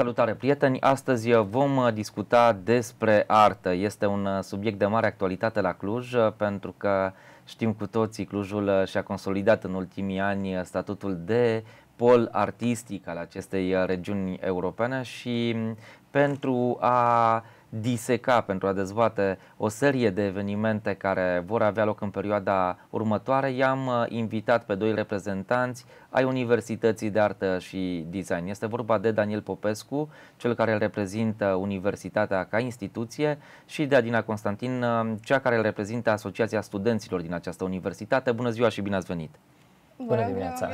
Salutare prieteni! Astăzi vom discuta despre artă. Este un subiect de mare actualitate la Cluj pentru că știm cu toții Clujul și-a consolidat în ultimii ani statutul de pol artistic al acestei regiuni europene și pentru a diseca, pentru a dezbate o serie de evenimente care vor avea loc în perioada următoare, i-am uh, invitat pe doi reprezentanți ai Universității de Artă și Design. Este vorba de Daniel Popescu, cel care reprezintă Universitatea ca instituție, și de Adina Constantin, uh, cea care reprezintă Asociația Studenților din această universitate. Bună ziua și bine ați venit! Bună, Bună dimineața!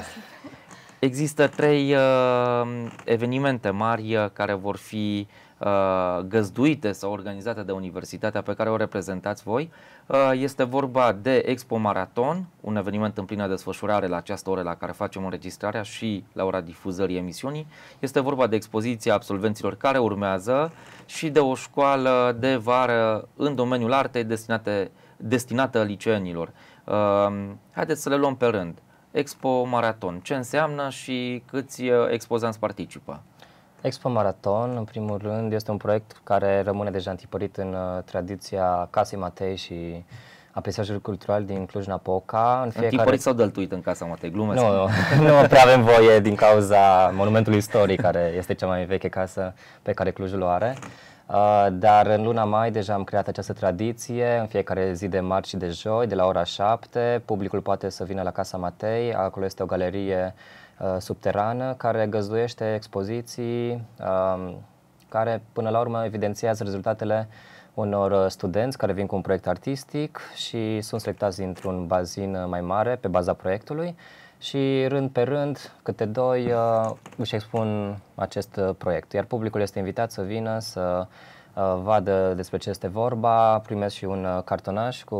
Există trei uh, evenimente mari uh, care vor fi uh, găzduite sau organizate de universitatea pe care o reprezentați voi. Uh, este vorba de Expo Maraton, un eveniment în plină desfășurare la această oră la care facem înregistrarea și la ora difuzării emisiunii. Este vorba de expoziția absolvenților care urmează și de o școală de vară în domeniul artei destinate, destinată liceenilor. Uh, haideți să le luăm pe rând. Expo Maraton. Ce înseamnă și câți uh, expozanți participă? Expo Maraton, în primul rând, este un proiect care rămâne deja întipărit în uh, tradiția Casei Matei și a peisajului cultural din Cluj-Napoca. În fiecare... Întipărit sau dăltuit în Casa Matei? Glumesc. Nu, nu prea avem voie din cauza monumentului istoric, care este cea mai veche casă pe care Clujul o are. Uh, dar în luna mai deja am creat această tradiție, în fiecare zi de marți și de joi, de la ora 7, publicul poate să vină la Casa Matei, acolo este o galerie uh, subterană care găzduiește expoziții um, care până la urmă evidențiază rezultatele unor uh, studenți care vin cu un proiect artistic și sunt selectați dintr-un bazin mai mare pe baza proiectului și rând pe rând, câte doi uh, își expun acest uh, proiect. Iar publicul este invitat să vină să uh, vadă despre ce este vorba, primesc și un uh, cartonaș cu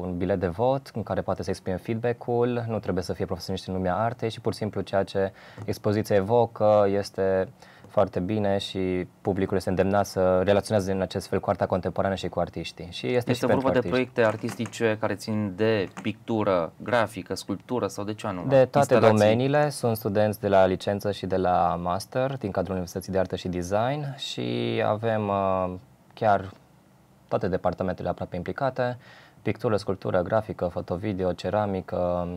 un bilet de vot în care poate să exprime feedback-ul, nu trebuie să fie profesioniști în lumea artei și pur și simplu ceea ce expoziția evocă este uh, foarte bine și publicul este îndemnat să relaționeze în acest fel cu arta contemporană și cu artiștii. Și este este și vorba de proiecte artistice care țin de pictură, grafică, sculptură sau de ce anume? De toate Instalații. domeniile. Sunt studenți de la licență și de la master din cadrul Universității de Artă și Design și avem uh, chiar toate departamentele aproape implicate. Pictură, sculptură, grafică, fotovideo, ceramică,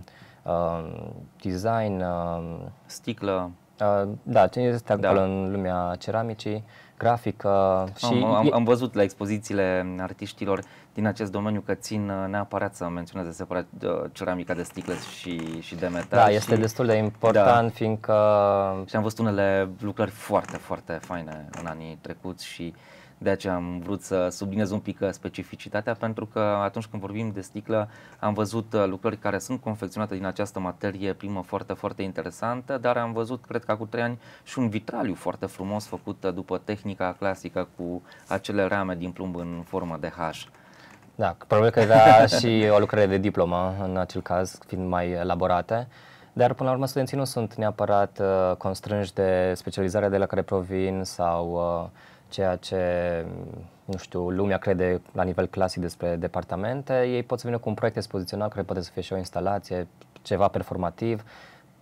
uh, design, uh, sticlă, Uh, da, ce este acolo da. în lumea ceramicii, grafică am, și... Am, am văzut la expozițiile artiștilor din acest domeniu că țin uh, neapărat să menționeze separat uh, ceramica de sticlă și, și de metal. Da, este și, destul de important da. fiindcă... Și am văzut unele lucrări foarte, foarte faine în anii trecuți și uh, de aceea am vrut să subliniez un pic uh, specificitatea, pentru că atunci când vorbim de sticlă am văzut uh, lucrări care sunt confecționate din această materie primă foarte, foarte interesantă, dar am văzut, cred că cu trei ani, și un vitraliu foarte frumos făcut uh, după tehnica clasică cu acele rame din plumb în formă de H. Da, probabil că era și o lucrare de diplomă în acel caz, fiind mai elaborate. Dar până la urmă studenții nu sunt neapărat uh, constrânși de specializarea de la care provin sau uh, ceea ce, nu știu, lumea crede la nivel clasic despre departamente, ei pot să vină cu un proiect expozițional care poate să fie și o instalație, ceva performativ.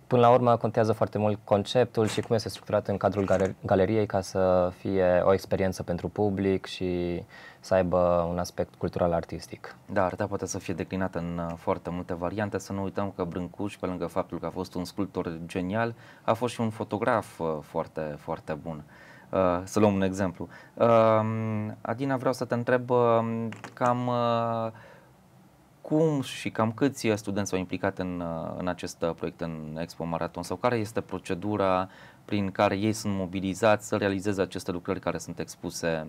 Până la urmă contează foarte mult conceptul și cum este structurat în cadrul galeriei ca să fie o experiență pentru public și să aibă un aspect cultural artistic. Da, arta poate să fie declinată în uh, foarte multe variante. Să nu uităm că Brâncuș, pe lângă faptul că a fost un sculptor genial, a fost și un fotograf uh, foarte, foarte bun. Uh, să luăm un exemplu. Um, Adina, vreau să te întreb um, cam uh, cum și cam câți studenți s-au implicat în, uh, în acest proiect, în Expo Maraton? sau care este procedura prin care ei sunt mobilizați să realizeze aceste lucrări care sunt expuse,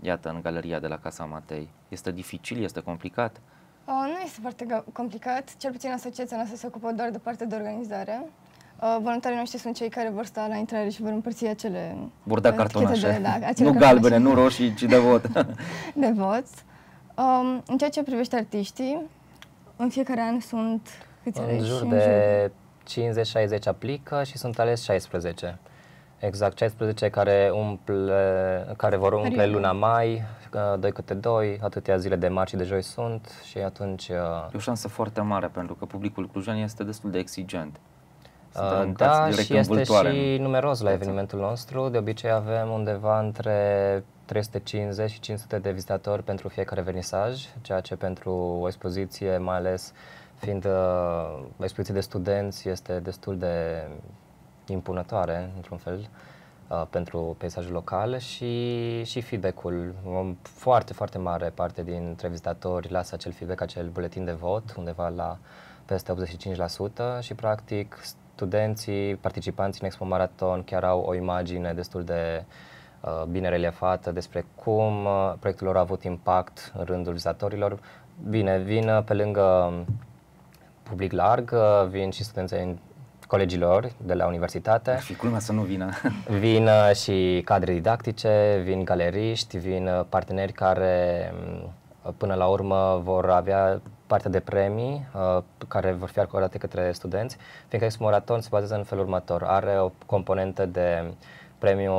iată, în galeria de la Casa Matei? Este dificil? Este complicat? Uh, nu este foarte complicat, cel puțin asociația noastră se ocupă doar de partea de organizare. Uh, voluntarii noștri sunt cei care vor sta la intrare și vor împărți acele... Vor da uh, cartonașe. De, da, acele nu galbene, nu roșii, ci de vot. de vot. Um, în ceea ce privește artiștii, în fiecare an sunt câți în jur de 50-60 aplică și sunt ales 16. Exact, 16 care, umple, care vor umple Ariu. luna mai, uh, doi câte doi, atâtea zile de marți și de joi sunt și atunci... E o șansă foarte mare pentru că publicul clujan este destul de exigent. Uh, da, și este și numeros la evenimentul nostru. De obicei avem undeva între 350 și 500 de vizitatori pentru fiecare vernisaj, ceea ce pentru o expoziție, mai ales fiind o uh, expoziție de studenți, este destul de impunătoare, într-un fel, uh, pentru peisajul local și, și feedback-ul. O foarte, foarte mare parte dintre vizitatori lasă acel feedback, acel buletin de vot, undeva la peste 85% și practic studenții, participanții în Expo Marathon chiar au o imagine destul de uh, bine reliefată despre cum uh, proiectul lor a avut impact în rândul vizatorilor. Bine, vin uh, pe lângă um, public larg, vin și studenții colegilor de la universitate. Și culmea să nu vină. Vin și cadre didactice, vin galeriști, vin parteneri care um, până la urmă vor avea partea de premii uh, care vor fi acordate către studenți, fiindcă Expo Maraton se bazează în felul următor. Are o componentă de premiu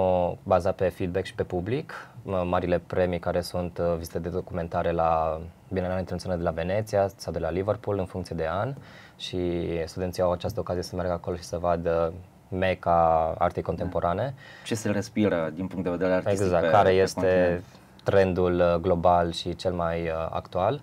bazat pe feedback și pe public, uh, marile premii care sunt uh, vizite de documentare la Bienalea Internațională de la Veneția sau de la Liverpool în funcție de an și studenții au această ocazie să meargă acolo și să vadă meca artei contemporane. Ce se respiră din punct de vedere artistic Exact, care pe este continent. trendul uh, global și cel mai actual. Uh,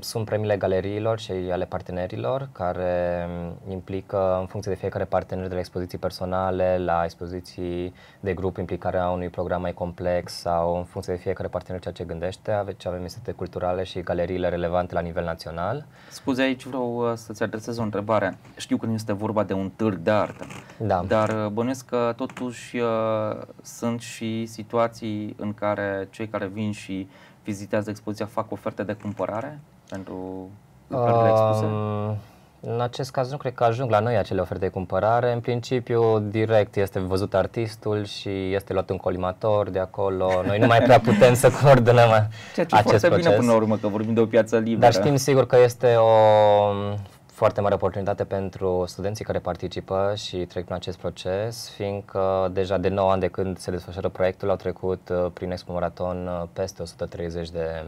sunt premiile galeriilor și ale partenerilor, care mm, implică, în funcție de fiecare partener, de la expoziții personale, la expoziții de grup, implicarea unui program mai complex sau, în funcție de fiecare partener, ceea ce gândește. Ce avem institute culturale și galeriile relevante la nivel național. Scuze, aici vreau uh, să-ți adresez o întrebare. Știu că nu este vorba de un târg de artă, da. dar uh, bănuiesc că totuși uh, sunt și situații în care cei care vin și vizitează expoziția fac oferte de cumpărare pentru lucrările ah, expuse? în acest caz nu cred că ajung la noi acele oferte de cumpărare. În principiu, direct este văzut artistul și este luat un colimator de acolo. Noi nu mai prea putem să coordonăm Ceea ce acest foarte proces. bine până la urmă, că vorbim de o piață liberă. Dar știm sigur că este o foarte mare oportunitate pentru studenții care participă și trec prin acest proces, fiindcă deja de 9 ani de când se desfășoară proiectul au trecut uh, prin Expo Marathon uh, peste 130 de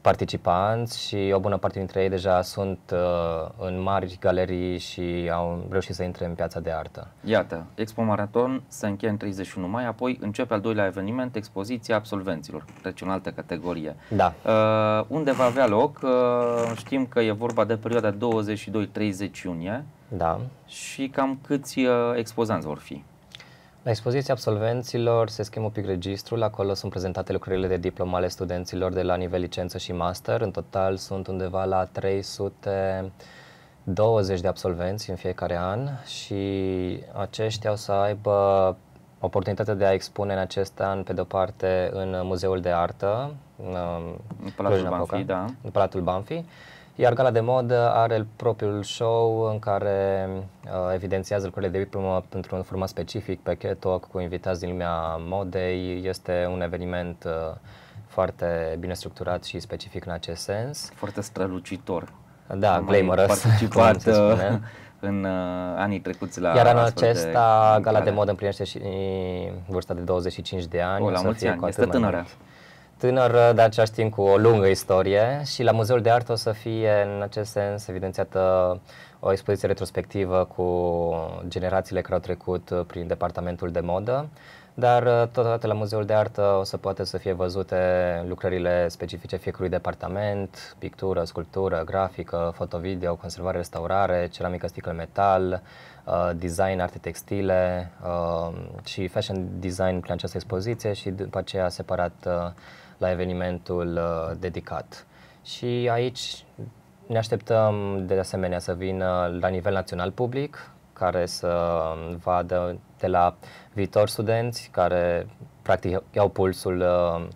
participanți și o bună parte dintre ei deja sunt uh, în mari galerii și au reușit să intre în piața de artă. Iată, Expo Maraton se încheie în 31 mai, apoi începe al doilea eveniment, expoziția absolvenților, deci în altă categorie. Da. Uh, unde va avea loc, uh, știm că e vorba de perioada 22-30 iunie. Da. Și cam câți uh, expozanți vor fi? La expoziția absolvenților se schimbă un pic registrul, acolo sunt prezentate lucrările de diplomă ale studenților de la nivel licență și master. În total sunt undeva la 320 de absolvenți în fiecare an și aceștia o să aibă oportunitatea de a expune în acest an, pe de-o parte, în Muzeul de Artă, în Palatul Banfi, da. în Palatul Banfi, iar Gala de Modă are propriul show în care uh, evidențiază lucrurile de diplomă într-un format specific pe Ketok cu invitați din lumea modei. Este un eveniment uh, foarte bine structurat și specific în acest sens. Foarte strălucitor. Da, Am glamorous. participat uh, în uh, anii trecuți la Iar anul acesta Gala de Modă împlinește și vârsta de 25 de ani. O, la mulți ani, este tânără. Mai tânăr, de același timp cu o lungă istorie și la Muzeul de Artă o să fie în acest sens evidențiată o expoziție retrospectivă cu generațiile care au trecut prin departamentul de modă dar uh, totodată la Muzeul de Artă o să poate să fie văzute lucrările specifice fiecărui departament, pictură, sculptură, grafică, fotovideo, conservare, restaurare, ceramică, sticlă, metal, uh, design, arte textile uh, și fashion design prin această expoziție și după aceea separat la evenimentul dedicat. Și aici ne așteptăm de asemenea să vină la nivel național public, care să vadă de la viitor studenți care practic iau pulsul uh,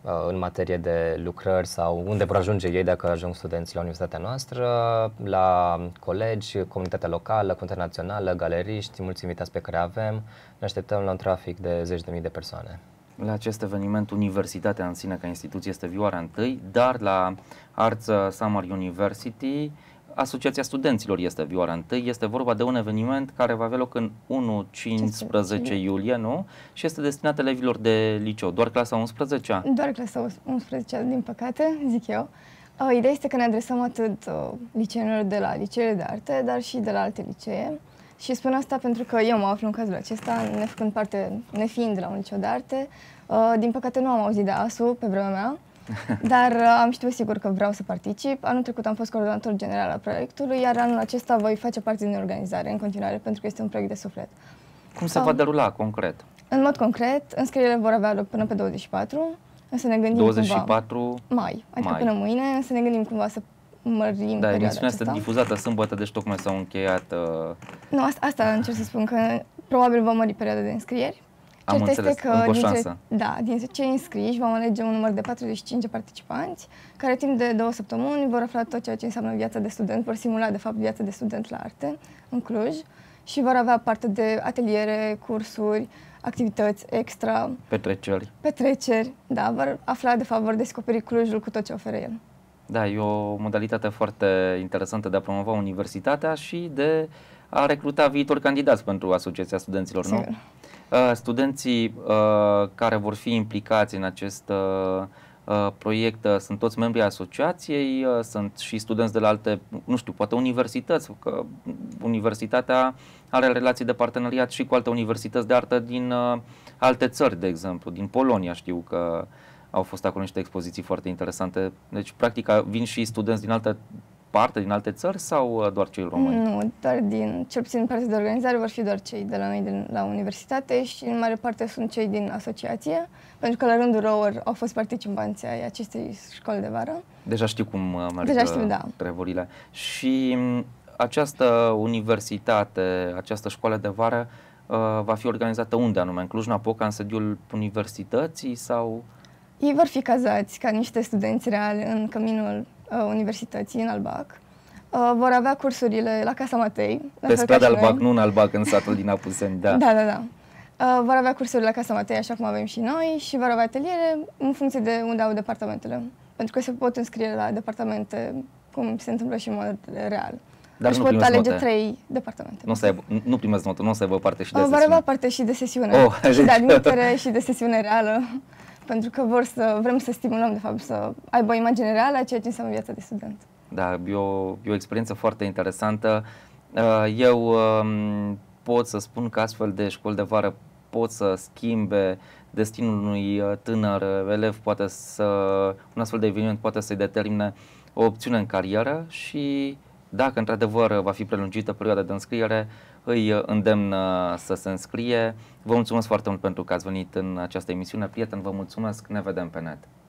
uh, în materie de lucrări sau unde vor ajunge ei dacă ajung studenți la universitatea noastră, la colegi, comunitatea locală, comunitatea națională, galeriști, mulți invitați pe care avem. Ne așteptăm la un trafic de zeci de mii de persoane. La acest eveniment, Universitatea în sine ca instituție este vioara întâi, dar la Arts Summer University Asociația Studenților este vioara întâi. Este vorba de un eveniment care va avea loc în 1-15 iulie, nu? Și este destinat elevilor de liceu, doar clasa 11-a. Doar clasa 11 din păcate, zic eu. Uh, ideea este că ne adresăm atât uh, liceenilor de la liceele de arte, dar și de la alte licee. Și spun asta pentru că eu mă aflu în cazul acesta, nefăcând parte, nefiind la un liceu de arte. Uh, din păcate nu am auzit de ASU pe vremea mea, Dar uh, am știut sigur că vreau să particip. Anul trecut am fost coordonator general al proiectului, iar anul acesta voi face parte din organizare în continuare, pentru că este un proiect de suflet. Cum se um, va derula concret? În mod concret, înscrierile vor avea loc până pe 24, însă ne gândim 24 cumva, mai, adică mai. până mâine, însă ne gândim cumva să mărim Da, emisiunea este difuzată sâmbătă, deci tocmai s-au încheiat... Uh... Nu, asta, asta încerc să spun, că probabil vom mări perioada de înscrieri, am Cert înțeles, este că încă o șansă. Din, da, din cei înscriși vom alege un număr de 45 de participanți care timp de două săptămâni vor afla tot ceea ce înseamnă viața de student, vor simula de fapt viața de student la arte în Cluj și vor avea parte de ateliere, cursuri, activități extra. Petreceri. Petreceri, da, vor afla de fapt, vor descoperi Clujul cu tot ce oferă el. Da, e o modalitate foarte interesantă de a promova universitatea și de a recruta viitori candidați pentru Asociația Studenților, Sigur. nu? Uh, studenții uh, care vor fi implicați în acest uh, proiect sunt toți membrii asociației, sunt și studenți de la alte, nu știu, poate universități, că universitatea are relații de parteneriat și cu alte universități de artă din alte țări, de exemplu, din Polonia știu că au fost acolo niște expoziții foarte interesante. Deci, practic, vin și studenți din alte parte din alte țări sau uh, doar cei români? Nu, doar din, cel puțin parte de organizare vor fi doar cei de la noi din, la universitate și în mare parte sunt cei din asociație, pentru că la rândul lor au fost participanții ai acestei școli de vară. Deja știu cum uh, merg Deja uh, știu, da. treburile. Și mm, această universitate, această școală de vară, va fi organizată unde anume? În Cluj-Napoca, în sediul universității sau... Ei vor fi cazați ca niște studenți reali în căminul Uh, universității în Albac. Uh, vor avea cursurile la Casa Matei. Pe stradă Albac, nu în Albac, în satul din Apuseni, da. da, da, da. Uh, vor avea cursurile la Casa Matei, așa cum avem și noi, și vor avea ateliere în funcție de unde au departamentele. Pentru că se pot înscrie la departamente, cum se întâmplă și în mod real. Dar își nu pot alege note. trei departamente. Nu, să aibă, nu primesc notă, nu o să aibă parte și de o, sesiune. Vor avea parte și de sesiune. Oh, și de admitere și de sesiune reală pentru că vor să, vrem să stimulăm, de fapt, să aibă o imagine reală a ceea ce înseamnă viața de student. Da, e o, e o experiență foarte interesantă. Uh, eu um, pot să spun că astfel de școli de vară pot să schimbe destinul unui uh, tânăr uh, elev, poate să, un astfel de eveniment poate să-i determine o opțiune în carieră și dacă într-adevăr va fi prelungită perioada de înscriere, îi uh, îndemn uh, să se înscrie. Vă mulțumesc foarte mult pentru că ați venit în această emisiune. Prieten, vă mulțumesc, ne vedem pe net.